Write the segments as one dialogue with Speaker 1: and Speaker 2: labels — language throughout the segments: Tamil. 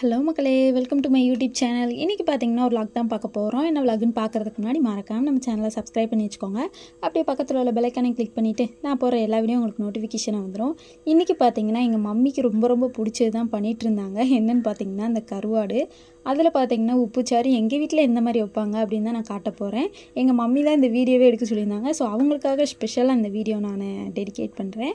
Speaker 1: ஹலோ மக்களே welcome to my YouTube channel இன்றைக்கி பார்த்தீங்கன்னா ஒரு லாக் தான் பார்க்க போகிறோம் என்ன விலாக்னு பார்க்குறதுக்கு முன்னாடி மறக்காமல் நம்ம சேனலை சப்ஸ்கிரைப் பண்ணி வச்சுக்கோங்க அப்படியே பக்கத்தில் உள்ள பெலைக்கானை கிளிக் பண்ணிவிட்டு நான் போகிற எல்லா வீடியோ உங்களுக்கு நோட்டிஃபிகேஷனாக வந்துடும் இன்றைக்கி பார்த்தீங்கன்னா எங்கள் மம்மிக்கு ரொம்ப ரொம்ப பிடிச்சது தான் பண்ணிகிட்டு இருந்தாங்க என்னென்னு பார்த்தீங்கன்னா அந்த கருவாடு அதில் பார்த்தீங்கன்னா உப்புச்சாறு எங்கள் வீட்டில் எந்த மாதிரி வைப்பாங்க அப்படின்னு தான் நான் காட்ட போகிறேன் எங்கள் மம்மி தான் இந்த வீடியோவே எடுக்க சொல்லியிருந்தாங்க ஸோ அவங்களுக்காக ஸ்பெஷலாக இந்த வீடியோ நான் டெடிகேட் பண்ணுறேன்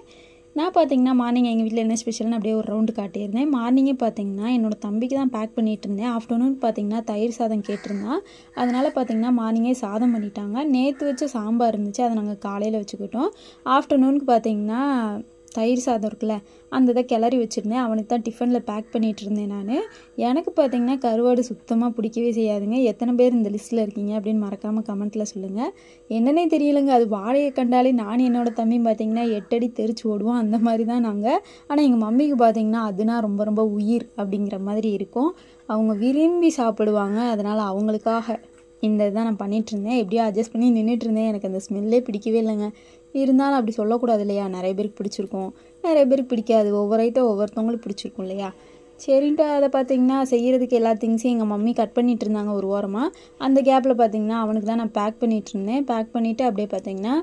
Speaker 1: நான் பார்த்தீங்கன்னா மார்னிங் எங்கள் வீட்டில் என்ன ஸ்பெஷல்னு அப்படியே ஒரு ரவுண்டு காட்டியிருந்தேன் மார்னிங்கே பார்த்தீங்கன்னா என்னோடய தம்பிக்கு தான் பேக் பண்ணிகிட்டு இருந்தேன் ஆஃப்டர்நூன் பார்த்தீங்கன்னா தயிர் சாதம் கேட்டிருந்தான் அதனால் பார்த்தீங்கன்னா மார்னிங்கே சாதம் பண்ணிட்டாங்க நேற்று வச்ச சாம்பார் இருந்துச்சு அதை நாங்கள் காலையில் வச்சுக்கிட்டோம் ஆஃப்டர்நூனுக்கு பார்த்தீங்கன்னா தயிர் சாதம் இருக்குல்ல அந்த இதை கிளறி வச்சுருந்தேன் அவனுக்கு தான் டிஃபனில் பேக் பண்ணிகிட்டு இருந்தேன் நான் எனக்கு பார்த்தீங்கன்னா கருவாடு சுத்தமாக பிடிக்கவே செய்யாதுங்க எத்தனை பேர் இந்த லிஸ்ட்டில் இருக்கீங்க அப்படின்னு மறக்காமல் கமெண்ட்டில் சொல்லுங்கள் என்னன்னே தெரியலங்க அது வாழையை கண்டாலே நான் என்னோடய தம்பி பார்த்தீங்கன்னா எட்டடி தெரிச்சு ஓடுவோம் அந்த மாதிரி தான் நாங்கள் ஆனால் எங்கள் மம்மிக்கு பார்த்திங்கன்னா அதுனா ரொம்ப ரொம்ப உயிர் அப்படிங்கிற மாதிரி இருக்கும் அவங்க விரும்பி சாப்பிடுவாங்க அதனால் அவங்களுக்காக இந்த இதான் நான் பண்ணிகிட்ருந்தேன் எப்படியோ அட்ஜஸ்ட் பண்ணி நின்றுட்டுருந்தேன் எனக்கு அந்த ஸ்மெல்லே பிடிக்கவே இல்லைங்க இருந்தாலும் அப்படி சொல்லக்கூடாது இல்லையா நிறைய பேருக்கு பிடிச்சிருக்கும் நிறைய பேருக்கு பிடிக்காது ஒவ்வொரு ஐட்டம் ஒவ்வொருத்தவங்களுக்கு பிடிச்சிருக்கும் இல்லையா சரின்ட்டு அதை பார்த்திங்கன்னா செய்கிறதுக்கு எல்லா திங்ஸையும் எங்கள் மம்மி கட் பண்ணிகிட்டு இருந்தாங்க ஒரு ஓரமாக அந்த கேப்பில் பார்த்திங்கன்னா அவனுக்கு தான் நான் பேக் பண்ணிகிட்டு இருந்தேன் பேக் பண்ணிவிட்டு அப்படியே பார்த்திங்கன்னா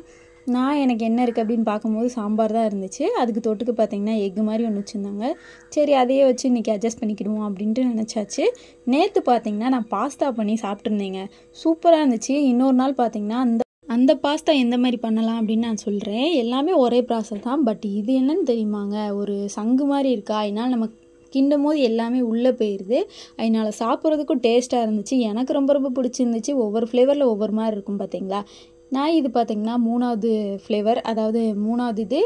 Speaker 1: நான் எனக்கு என்ன இருக்குது அப்படின்னு பார்க்கும்போது சாம்பார் தான் இருந்துச்சு அதுக்கு தொட்டுக்கு பார்த்தீங்கன்னா எக் மாதிரி ஒன்று வச்சுருந்தாங்க சரி அதையே வச்சு இன்றைக்கி அட்ஜஸ்ட் பண்ணிக்கிடுவோம் அப்படின்ட்டு நினச்சாச்சு நேற்று பார்த்திங்கன்னா நான் பாஸ்தா பண்ணி சாப்பிட்ருந்தேங்க சூப்பராக இருந்துச்சு இன்னொரு நாள் பார்த்தீங்கன்னா அந்த அந்த பாஸ்தா எந்த மாதிரி பண்ணலாம் அப்படின்னு நான் சொல்கிறேன் எல்லாமே ஒரே ப்ராசஸ் தான் பட் இது என்னன்னு தெரியுமாங்க ஒரு சங்கு மாதிரி இருக்கா அதனால் நம்ம கிண்டும் போது எல்லாமே உள்ளே போயிடுது அதனால் சாப்பிட்றதுக்கும் டேஸ்ட்டாக இருந்துச்சு எனக்கு ரொம்ப ரொம்ப பிடிச்சிருந்துச்சு ஒவ்வொரு ஃப்ளேவரில் ஒவ்வொரு மாதிரி இருக்கும் பார்த்தீங்களா நான் இது பார்த்திங்கன்னா மூணாவது ஃப்ளேவர் அதாவது மூணாவது இது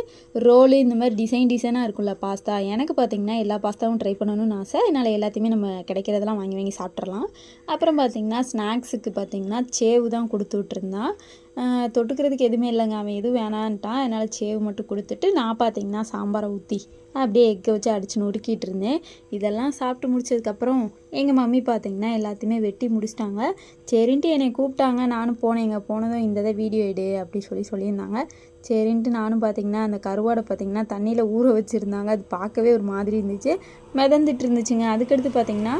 Speaker 1: ரோலு இந்த மாதிரி டிசைன் டிசைனாக இருக்கும்ல பாஸ்தா எனக்கு பார்த்திங்கன்னா எல்லா பாஸ்தாவும் ட்ரை பண்ணணும்னு ஆசை அதனால் எல்லாத்தையுமே நம்ம கிடைக்கிறதெல்லாம் வாங்கி வாங்கி சாப்பிட்றலாம் அப்புறம் பார்த்திங்கன்னா ஸ்நாக்ஸுக்கு பார்த்திங்கன்னா சேவு தான் கொடுத்து விட்ருந்தான் தொட்டுக்கிறதுக்கு எதுவுமே இல்லைங்க அவன் எதுவும் வேணான்ட்டான் என்னால் சேவு மட்டும் கொடுத்துட்டு நான் பார்த்தீங்கன்னா சாம்பாரை ஊற்றி அப்படியே எக்கை வச்சு அடிச்சு நொறுக்கிட்டு இருந்தேன் இதெல்லாம் சாப்பிட்டு முடிச்சதுக்கப்புறம் எங்கள் மம்மி பார்த்திங்கன்னா எல்லாத்தையுமே வெட்டி முடிச்சிட்டாங்க சரின்ட்டு என்னை கூப்பிட்டாங்க நானும் போனேன் எங்கள் போனதும் இந்த தான் வீடியோ எடு அப்படி சொல்லி சொல்லியிருந்தாங்க சரின்ட்டு நானும் பார்த்தீங்கன்னா அந்த கருவாடை பார்த்திங்கன்னா தண்ணியில் ஊற வச்சுருந்தாங்க அது பார்க்கவே ஒரு மாதிரி இருந்துச்சு மிதந்துட்டு இருந்துச்சுங்க அதுக்கடுத்து பார்த்திங்கன்னா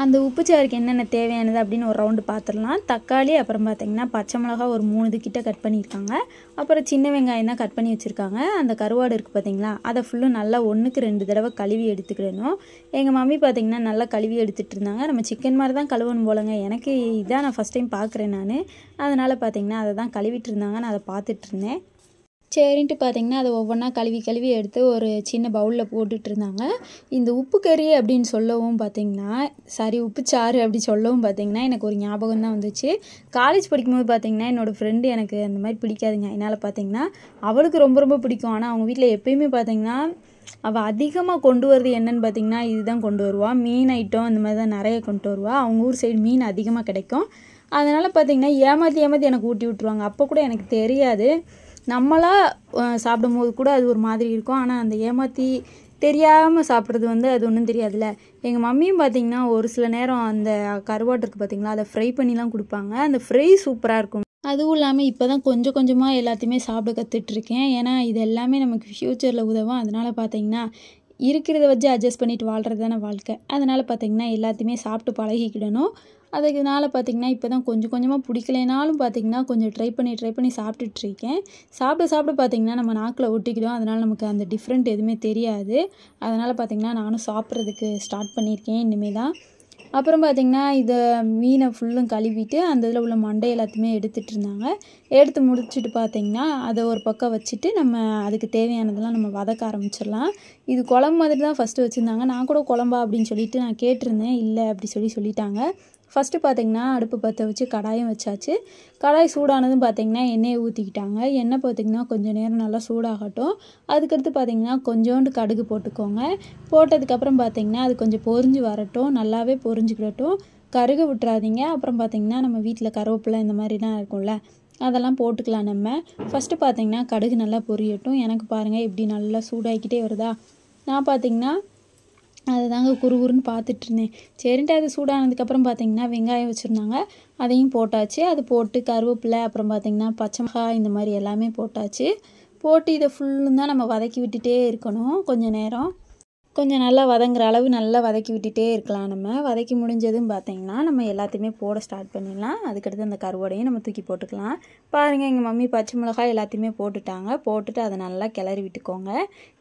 Speaker 1: அந்த உப்பு சாருக்கு என்னென்ன தேவையானது அப்படின்னு ஒரு ரவுண்டு பார்த்துடலாம் தக்காளி அப்புறம் பார்த்திங்கன்னா பச்சை மிளகா ஒரு மூணு இதுக்கிட்ட கட் பண்ணியிருக்காங்க அப்புறம் சின்ன வெங்காயம் தான் கட் பண்ணி வச்சுருக்காங்க அந்த கருவாடு இருக்குது பார்த்திங்களா அதை ஃபுல்லும் நல்லா ஒன்றுக்கு ரெண்டு தடவை கழுவி எடுத்துக்கிடணும் எங்கள் மம்மி பார்த்திங்கன்னா நல்லா கழுவி எடுத்துகிட்டு இருந்தாங்க நம்ம சிக்கன் மாதிரி தான் கழுவணும் போலங்க எனக்கு இதான் நான் ஃபஸ்ட் டைம் பார்க்குறேன் நான் அதனால் பார்த்திங்கன்னா அதை தான் கழுவிட்டு இருந்தாங்க நான் அதை பார்த்துட்டு இருந்தேன் சரின்ட்டு பார்த்தீங்கன்னா அதை ஒவ்வொன்றா கழுவி கழுவி எடுத்து ஒரு சின்ன பவுலில் போட்டுட்ருந்தாங்க இந்த உப்பு கறி அப்படின்னு சொல்லவும் பார்த்தீங்கன்னா சாரி உப்பு சாறு அப்படி சொல்லவும் பார்த்தீங்கன்னா எனக்கு ஒரு ஞாபகம் தான் வந்துச்சு காலேஜ் படிக்கும்போது பார்த்திங்கன்னா என்னோடய ஃப்ரெண்டு எனக்கு அந்த மாதிரி பிடிக்காதுங்க என்னால் பார்த்திங்கன்னா அவளுக்கு ரொம்ப ரொம்ப பிடிக்கும் ஆனால் அவங்க வீட்டில் எப்பயுமே பார்த்திங்கன்னா அவள் அதிகமாக கொண்டு வரது என்னன்னு பார்த்தீங்கன்னா இதுதான் கொண்டு வருவாள் மீன் ஐட்டம் அந்த மாதிரி தான் நிறைய கொண்டு வருவாள் அவங்க ஊர் சைடு மீன் அதிகமாக கிடைக்கும் அதனால் பார்த்திங்கன்னா ஏமாற்றி ஏமாற்றி எனக்கு ஊட்டி விட்ருவாங்க அப்போ கூட எனக்கு தெரியாது நம்மளாக சாப்பிடும்போது கூட அது ஒரு மாதிரி இருக்கும் ஆனால் அந்த ஏமாற்றி தெரியாமல் சாப்பிட்றது வந்து அது ஒன்றும் தெரியாதுல்ல எங்கள் மம்மியும் பார்த்திங்கன்னா ஒரு சில நேரம் அந்த கருவாட்டுருக்கு பார்த்தீங்களா பார்த்திங்களா அதை ஃப்ரை பண்ணிலாம் கொடுப்பாங்க அந்த ஃப்ரை சூப்பராக இருக்கும் அதுவும் இல்லாமல் இப்போ தான் கொஞ்சம் கொஞ்சமாக எல்லாத்தையுமே சாப்பிட கற்றுட்ருக்கேன் ஏன்னா இது எல்லாமே நமக்கு ஃப்யூச்சரில் உதவும் அதனால் பார்த்திங்கன்னா இருக்கிறத வச்சு அட்ஜஸ்ட் பண்ணிட்டு வாழ்கிறது தானே வாழ்க்கை அதனால் பார்த்திங்கன்னா எல்லாத்தையுமே சாப்பிட்டு பழகிக்கிடணும் அதனால் பார்த்திங்கன்னா இப்போ தான் கொஞ்சம் கொஞ்சமாக பிடிக்கலைனாலும் பார்த்திங்கன்னா கொஞ்சம் ட்ரை பண்ணி ட்ரை பண்ணி சாப்பிட்டுட்ருக்கேன் சாப்பிட சாப்பிட பார்த்திங்கன்னா நம்ம நாக்கில் ஒட்டிக்கிடும் அதனால் நமக்கு அந்த டிஃப்ரெண்ட் எதுவுமே தெரியாது அதனால் பார்த்திங்கன்னா நானும் சாப்பிட்றதுக்கு ஸ்டார்ட் பண்ணியிருக்கேன் இனிமேல் தான் அப்புறம் பார்த்திங்கன்னா இதை மீனை ஃபுல்லும் கழுவிட்டு அந்த இதில் உள்ள மண்டை எல்லாத்தையுமே எடுத்துகிட்டு இருந்தாங்க எடுத்து முடிச்சுட்டு பார்த்திங்கன்னா அதை ஒரு பக்கம் வச்சுட்டு நம்ம அதுக்கு தேவையானதெல்லாம் நம்ம வதக்க ஆரம்பிச்சிடலாம் இது குழம்பு மாதிரி தான் ஃபஸ்ட்டு வச்சுருந்தாங்க நான் கூட குழம்பா அப்படின்னு சொல்லிட்டு நான் கேட்டிருந்தேன் இல்லை அப்படி சொல்லி சொல்லிட்டாங்க ஃபஸ்ட்டு பார்த்திங்கன்னா அடுப்பு பற்ற வச்சு கடாயம் வச்சாச்சு கடாய் சூடானதும் பார்த்திங்கன்னா எண்ணெயை ஊற்றிக்கிட்டாங்க எண்ணெய் பார்த்திங்கன்னா கொஞ்சம் நேரம் நல்லா சூடாகட்டும் அதுக்கடுத்து பார்த்திங்கன்னா கொஞ்சோண்டு கடுகு போட்டுக்கோங்க போட்டதுக்கப்புறம் பார்த்திங்கன்னா அது கொஞ்சம் பொறிஞ்சு வரட்டும் நல்லாவே பொறிஞ்சுக்கிடட்டும் கருக விட்டுறாதீங்க அப்புறம் பார்த்திங்கன்னா நம்ம வீட்டில் கருவேப்பிலை இந்த மாதிரிலாம் இருக்கும்ல அதெல்லாம் போட்டுக்கலாம் நம்ம ஃபஸ்ட்டு பார்த்திங்கன்னா கடுகு நல்லா பொரியட்டும் எனக்கு பாருங்கள் எப்படி நல்லா சூடாகிக்கிட்டே வருதா நான் பார்த்திங்கன்னா அதை தாங்க குறுகுறுன்னு பார்த்துட்ருந்தேன் சரின்ட்டு அது சூடானதுக்கப்புறம் பார்த்தீங்கன்னா வெங்காயம் வச்சுருந்தாங்க அதையும் போட்டாச்சு அது போட்டு கருவேப்பிலை அப்புறம் பார்த்தீங்கன்னா பச்சை மிளகாய் இந்த மாதிரி எல்லாமே போட்டாச்சு போட்டு இதை ஃபுல்லுந்தான் தான் நம்ம வதக்கி விட்டுட்டே இருக்கணும் கொஞ்சம் நேரம் கொஞ்சம் நல்லா வதங்குற அளவு நல்லா வதக்கி விட்டுட்டே இருக்கலாம் நம்ம வதக்கி முடிஞ்சதும் பார்த்தீங்கன்னா நம்ம எல்லாத்தையுமே போட ஸ்டார்ட் பண்ணிடலாம் அதுக்கடுத்து அந்த கருவடையும் நம்ம தூக்கி போட்டுக்கலாம் பாருங்கள் எங்கள் மம்மி பச்சை மிளகாய் எல்லாத்தையுமே போட்டுட்டாங்க போட்டுட்டு அதை நல்லா கிளறி விட்டுக்கோங்க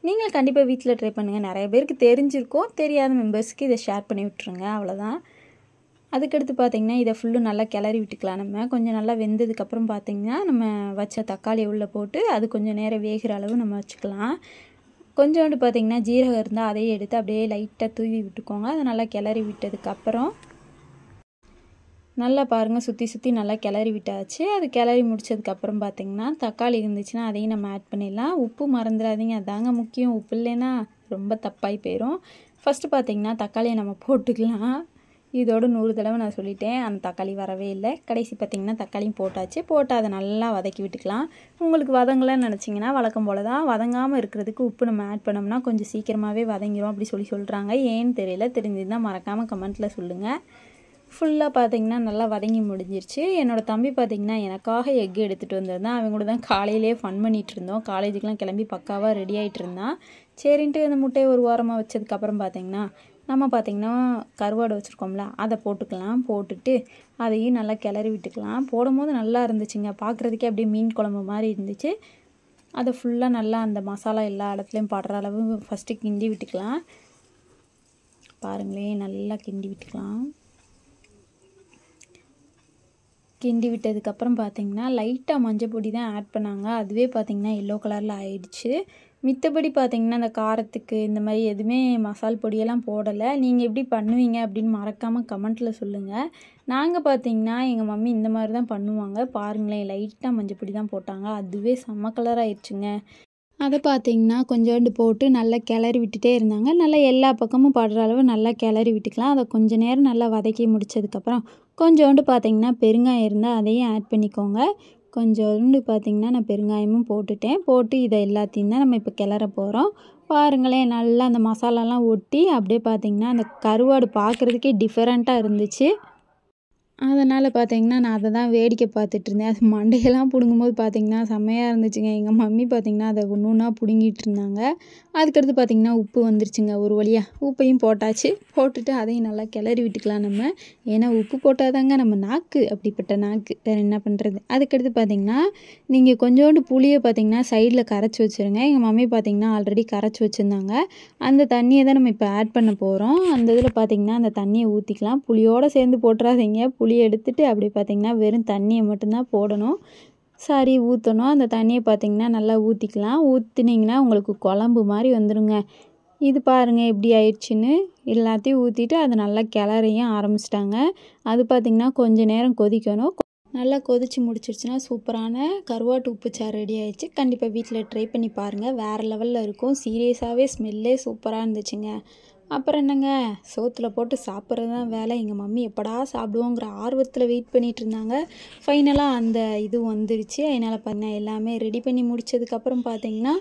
Speaker 1: நீங்கள் கண்டிப்பாக வீட்டில் ட்ரை பண்ணுங்கள் நிறைய பேருக்கு தெரிஞ்சிருக்கும் தெரியாத மெம்பர்ஸ்க்கு இதை ஷேர் பண்ணி விட்டுருங்க அவ்வளோதான் அதுக்கடுத்து பார்த்திங்கன்னா இதை ஃபுல்லும் நல்லா கிளறி விட்டுக்கலாம் நம்ம கொஞ்சம் நல்லா வெந்ததுக்கப்புறம் பார்த்திங்கன்னா நம்ம வச்ச தக்காளியை உள்ளே போட்டு அது கொஞ்சம் நேரம் வேகிற அளவு நம்ம வச்சுக்கலாம் கொஞ்சோண்டு பார்த்திங்கன்னா ஜீரகம் இருந்தால் அதையே எடுத்து அப்படியே லைட்டாக தூவி விட்டுக்கோங்க அதை நல்லா கிளறி விட்டதுக்கப்புறம் நல்லா பாருங்கள் சுற்றி சுற்றி நல்லா கிளறி விட்டாச்சு அது கிளறி முடித்ததுக்கப்புறம் பார்த்திங்கன்னா தக்காளி இருந்துச்சுன்னா அதையும் நம்ம ஆட் பண்ணிடலாம் உப்பு மறந்துடாதீங்க அதாங்க முக்கியம் உப்பு இல்லைன்னா ரொம்ப தப்பாகி போயிடும் ஃபஸ்ட்டு பார்த்திங்கன்னா தக்காளியை நம்ம போட்டுக்கலாம் இதோடு நூறு தடவை நான் சொல்லிட்டேன் அந்த தக்காளி வரவே இல்லை கடைசி பார்த்திங்கன்னா தக்காளியும் போட்டாச்சு போட்டு அதை நல்லா வதக்கி விட்டுக்கலாம் உங்களுக்கு வதங்கலன்னு நினச்சிங்கன்னா வழக்கம் போல தான் வதங்காமல் இருக்கிறதுக்கு உப்பு நம்ம ஆட் பண்ணோம்னா கொஞ்சம் சீக்கிரமாகவே வதங்கிடும் அப்படி சொல்லி சொல்கிறாங்க ஏன்னு தெரியல தெரிஞ்சுருந்தால் மறக்காமல் கமெண்ட்டில் சொல்லுங்கள் ஃபுல்லாக பார்த்திங்கன்னா நல்லா வதங்கி முடிஞ்சிருச்சு என்னோடய தம்பி பார்த்திங்கன்னா எனக்காக எக் எடுத்துகிட்டு வந்திருந்தான் அவங்க கூட தான் காலையிலே ஃபன் பண்ணிகிட்டு இருந்தோம் காலேஜுக்கெலாம் கிளம்பி பக்காவாக ரெடி ஆகிட்டு இருந்தான் சரின்ட்டு அந்த முட்டையை ஒரு வாரமாக வச்சதுக்கப்புறம் பார்த்திங்கன்னா நம்ம பார்த்திங்கன்னா கருவாடு வச்சுருக்கோம்ல அதை போட்டுக்கலாம் போட்டுட்டு அதையும் நல்லா கிளறி விட்டுக்கலாம் போடும்போது நல்லா இருந்துச்சுங்க பார்க்குறதுக்கே அப்படியே மீன் குழம்பு மாதிரி இருந்துச்சு அதை ஃபுல்லாக நல்லா அந்த மசாலா எல்லா இடத்துலையும் படுற அளவு ஃபஸ்ட்டு கிண்டி விட்டுக்கலாம் பாருங்களேன் நல்லா கிண்டி விட்டுக்கலாம் கிண்டி விட்டதுக்கப்புறம் பார்த்தீங்கன்னா லைட்டாக மஞ்சள் பொடி தான் ஆட் பண்ணாங்க அதுவே பார்த்தீங்கன்னா எல்லோ கலரில் ஆயிடுச்சு மித்தபடி பார்த்திங்கன்னா அந்த காரத்துக்கு இந்த மாதிரி எதுவுமே மசால் பொடியெல்லாம் போடலை நீங்கள் எப்படி பண்ணுவீங்க அப்படின்னு மறக்காமல் கமெண்ட்டில் சொல்லுங்கள் நாங்கள் பார்த்தீங்கன்னா எங்கள் மம்மி இந்த மாதிரி தான் பண்ணுவாங்க பாருங்களேன் லைட்டாக மஞ்சள் பொடி தான் போட்டாங்க அதுவே செம்ம கலர் ஆயிடுச்சுங்க அதை பார்த்தீங்கன்னா கொஞ்சோண்டு போட்டு நல்லா கிளறி விட்டுட்டே இருந்தாங்க நல்லா எல்லா பக்கமும் படுற அளவு நல்லா கிளறி விட்டுக்கலாம் அதை கொஞ்சம் நேரம் நல்லா வதக்கி முடித்ததுக்கப்புறம் கொஞ்சோண்டு பார்த்திங்கன்னா பெருங்காயம் இருந்தால் அதையும் ஆட் பண்ணிக்கோங்க கொஞ்சோண்டு பார்த்திங்கன்னா நான் பெருங்காயமும் போட்டுட்டேன் போட்டு இதை எல்லாத்தையும் தான் நம்ம இப்போ கிளற போகிறோம் பாருங்களேன் நல்லா அந்த மசாலாலாம் ஒட்டி அப்படியே பார்த்தீங்கன்னா அந்த கருவாடு பார்க்குறதுக்கே டிஃப்ரெண்ட்டாக இருந்துச்சு அதனால் பார்த்திங்கன்னா நான் அதை தான் வேடிக்கை பார்த்துட்ருந்தேன் அது மண்டையெல்லாம் பிடுங்கும்போது பார்த்திங்கன்னா செம்மையாக இருந்துச்சுங்க எங்கள் மம்மி பார்த்திங்கன்னா அதை ஒன்று ஒன்றா பிடுங்கிட்டு இருந்தாங்க அதுக்கடுத்து பார்த்தீங்கன்னா உப்பு வந்துருச்சுங்க ஒரு வழியாக உப்பையும் போட்டாச்சு போட்டுட்டு அதையும் நல்லா கிளறி விட்டுக்கலாம் நம்ம ஏன்னா உப்பு போட்டால் தாங்க நம்ம நாக்கு அப்படிப்பட்ட நாக்கு வேறு என்ன பண்ணுறது அதுக்கடுத்து பார்த்தீங்கன்னா நீங்கள் கொஞ்சோண்டு புளியை பார்த்தீங்கன்னா சைடில் கரைச்சி வச்சுருங்க எங்கள் மம்மி பார்த்திங்கன்னா ஆல்ரெடி கரைச்சி வச்சுருந்தாங்க அந்த தண்ணியை தான் நம்ம இப்போ ஆட் பண்ண போகிறோம் அந்த இதில் பார்த்திங்கன்னா அந்த தண்ணியை ஊற்றிக்கலாம் புளியோடு சேர்ந்து போட்டுறாதீங்க புளி புளி எடுத்துட்டு அப்படி பார்த்திங்கன்னா வெறும் தண்ணியை மட்டும்தான் போடணும் சாரி ஊற்றணும் அந்த தண்ணியை பார்த்திங்கன்னா நல்லா ஊற்றிக்கலாம் ஊற்றுனீங்கன்னா உங்களுக்கு குழம்பு மாதிரி வந்துடுங்க இது பாருங்கள் எப்படி ஆயிடுச்சுன்னு எல்லாத்தையும் ஊற்றிட்டு அது நல்லா கிளறையும் ஆரம்பிச்சிட்டாங்க அது பார்த்திங்கன்னா கொஞ்சம் நேரம் கொதிக்கணும் நல்லா கொதித்து முடிச்சிருச்சுன்னா சூப்பரான கருவாட்டு உப்பு சார் ரெடி ஆயிடுச்சு கண்டிப்பாக வீட்டில் ட்ரை பண்ணி பாருங்கள் வேறு லெவலில் இருக்கும் சீரியஸாகவே ஸ்மெல்லே சூப்பராக இருந்துச்சுங்க அப்புறம் என்னங்க சோத்தில் போட்டு சாப்பிட்றது தான் வேலை எங்கள் மம்மி எப்படா சாப்பிடுவோங்கிற ஆர்வத்தில் வெயிட் பண்ணிகிட்டு இருந்தாங்க ஃபைனலாக அந்த இது வந்துருச்சு என்னால் பார்த்தீங்கன்னா எல்லாமே ரெடி பண்ணி முடித்ததுக்கப்புறம் பார்த்தீங்கன்னா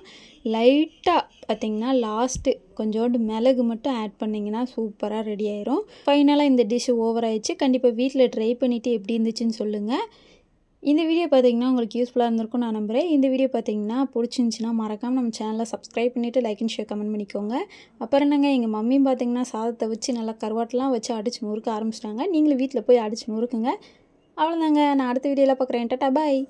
Speaker 1: லைட்டாக பார்த்திங்கன்னா லாஸ்ட்டு கொஞ்சோண்டு மிளகு மட்டும் ஆட் பண்ணிங்கன்னா சூப்பராக ரெடி ஆயிரும் ஃபைனலாக இந்த டிஷ் ஓவர் ஆயிடுச்சு கண்டிப்பாக வீட்டில் ட்ரை பண்ணிவிட்டு எப்படி இருந்துச்சுன்னு சொல்லுங்கள் இந்த வீடியோ பார்த்தீங்கன்னா உங்களுக்கு யூஸ்ஃபுல்லாக இருந்திருக்கும் நான் நம்புகிறேன் இந்த வீடியோ பார்த்தீங்கன்னா பிடிச்சிருந்துச்சின்னா மறக்காமல் நம்ம சேனலை சப்ஸ்கிரைப் பண்ணிவிட்டு லைக் அண்ட் ஷேர் கமெண்ட் பண்ணிக்கோங்க அப்புறம் என்னங்க எங்கள் மம்மியும் பார்த்திங்கன்னா சாதத்தை வச்சு நல்லா கருவாட்டெலாம் வச்சு அடிச்சு நூறுக்க ஆரம்பிச்சிட்டாங்க நீங்களும் வீட்டில் போய் அடிச்சு நூறுக்குங்க அவ்வளோதாங்க நான் அடுத்த வீடியோவில் பார்க்குறேன் டாட்டா பாய்